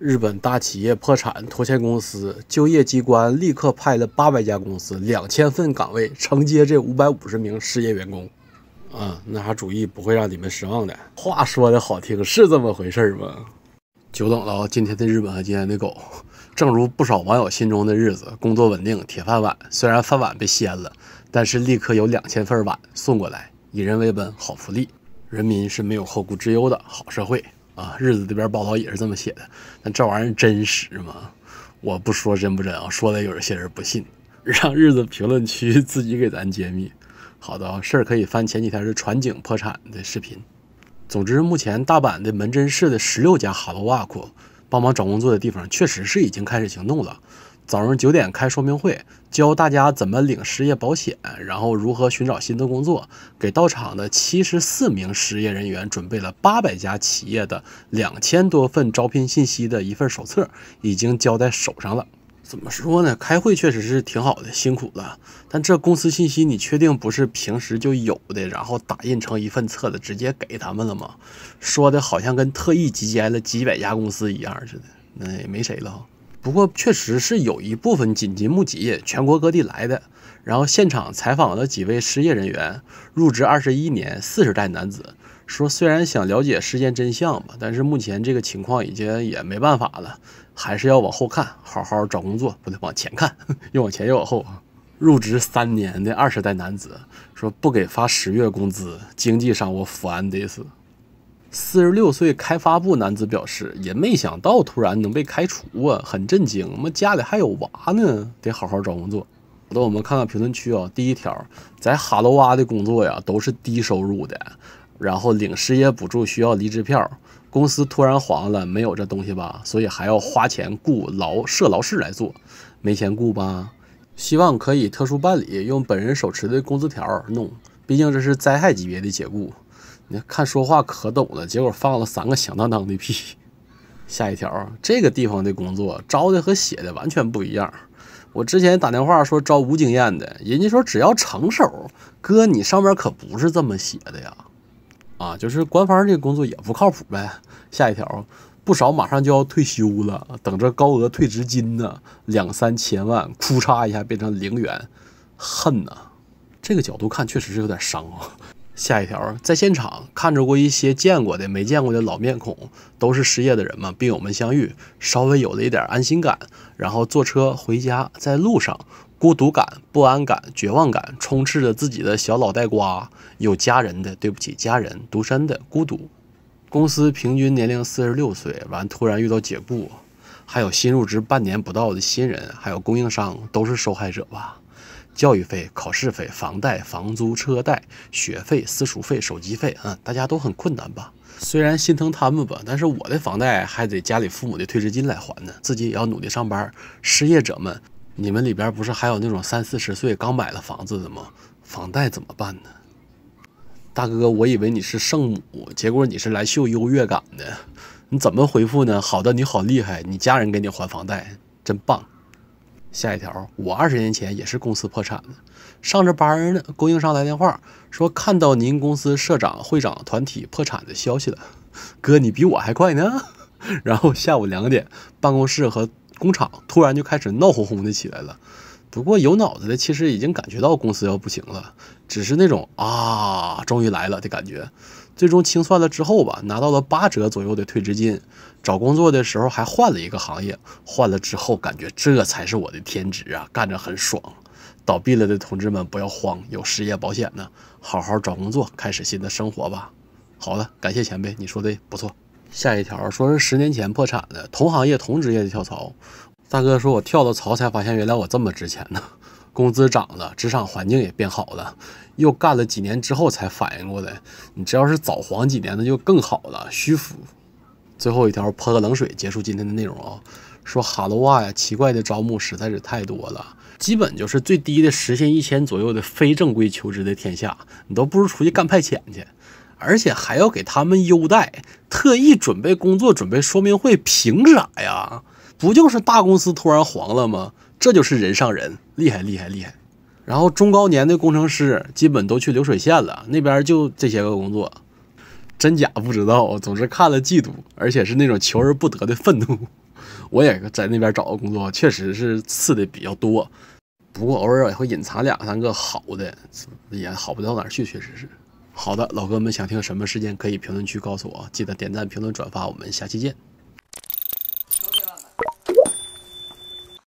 日本大企业破产拖欠公司，就业机关立刻派了八百家公司两千份岗位承接这五百五十名失业员工。啊，那啥主意不会让你们失望的。话说的好听，是这么回事吗？久等了，今天的日本和今天的狗，正如不少网友心中的日子，工作稳定，铁饭碗。虽然饭碗被掀了，但是立刻有两千份碗送过来。以人为本，好福利，人民是没有后顾之忧的好社会。啊，日子这边报道也是这么写的，但这玩意儿真实吗？我不说真不真啊，说的有一些人不信，让日子评论区自己给咱揭秘。好的啊，事儿可以翻前几天的船井破产的视频。总之，目前大阪的门真市的十六家 Hello w k 帮忙找工作的地方，确实是已经开始行动了。早上九点开说明会，教大家怎么领失业保险，然后如何寻找新的工作。给到场的七十四名失业人员准备了八百家企业的两千多份招聘信息的一份手册，已经交在手上了。怎么说呢？开会确实是挺好的，辛苦了。但这公司信息你确定不是平时就有的，然后打印成一份册子直接给他们了吗？说的好像跟特意集结了几百家公司一样似的，那也没谁了。不过确实是有一部分紧急募集全国各地来的，然后现场采访的几位失业人员，入职二十一年四十代男子说，虽然想了解事件真相吧，但是目前这个情况已经也没办法了，还是要往后看，好好找工作，不对，往前看，又往前又往后。入职三年的二十代男子说，不给发十月工资，经济上我烦安的死。四十六岁开发部男子表示，也没想到突然能被开除啊，很震惊。们家里还有娃呢，得好好找工作。好的，我们看看评论区啊。第一条，在哈罗哇的工作呀，都是低收入的，然后领失业补助需要离职票，公司突然黄了，没有这东西吧，所以还要花钱雇劳社劳士来做，没钱雇吧？希望可以特殊办理，用本人手持的工资条弄，毕竟这是灾害级别的解雇。你看，说话可懂了，结果放了三个响当当的屁。下一条，这个地方的工作招的和写的完全不一样。我之前打电话说招无经验的，人家说只要成熟。哥，你上面可不是这么写的呀？啊，就是官方这个工作也不靠谱呗。下一条，不少马上就要退休了，等着高额退职金呢，两三千万，哭嚓一下变成零元，恨呐！这个角度看，确实是有点伤啊。下一条，在现场看着过一些见过的、没见过的老面孔，都是失业的人嘛？病友们相遇，稍微有了一点安心感。然后坐车回家，在路上，孤独感、不安感、绝望感充斥着自己的小脑袋瓜。有家人的，对不起家人；独身的，孤独。公司平均年龄四十六岁，完突然遇到解雇，还有新入职半年不到的新人，还有供应商，都是受害者吧？教育费、考试费、房贷、房租、车贷、学费、私塾费、手机费，嗯，大家都很困难吧？虽然心疼他们吧，但是我的房贷还得家里父母的退职金来还呢，自己也要努力上班。失业者们，你们里边不是还有那种三四十岁刚买了房子的吗？房贷怎么办呢？大哥，我以为你是圣母，结果你是来秀优越感的，你怎么回复呢？好的，你好厉害，你家人给你还房贷，真棒。下一条，我二十年前也是公司破产的，上着班呢，供应商来电话说看到您公司社长、会长团体破产的消息了，哥你比我还快呢。然后下午两点，办公室和工厂突然就开始闹哄哄的起来了。不过有脑子的其实已经感觉到公司要不行了，只是那种啊，终于来了的感觉。最终清算了之后吧，拿到了八折左右的退职金。找工作的时候还换了一个行业，换了之后感觉这才是我的天职啊，干着很爽。倒闭了的同志们不要慌，有失业保险呢，好好找工作，开始新的生活吧。好的，感谢前辈，你说的不错。下一条说是十年前破产的同行业同职业的跳槽，大哥说我跳了槽才发现原来我这么值钱呢。工资涨了，职场环境也变好了，又干了几年之后才反应过来，你只要是早黄几年的就更好了。虚浮，最后一条泼个冷水结束今天的内容啊，说哈罗哇呀，奇怪的招募实在是太多了，基本就是最低的时薪一千左右的非正规求职的天下，你都不如出去干派遣去，而且还要给他们优待，特意准备工作准备说明会，凭啥呀？不就是大公司突然黄了吗？这就是人上人，厉害厉害厉害。然后中高年的工程师基本都去流水线了，那边就这些个工作，真假不知道。总之看了嫉妒，而且是那种求而不得的愤怒。我也在那边找个工作，确实是次的比较多，不过偶尔也会隐藏两三个好的，也好不到哪儿去，确实是。好的，老哥们想听什么事件，可以评论区告诉我。记得点赞、评论、转发，我们下期见。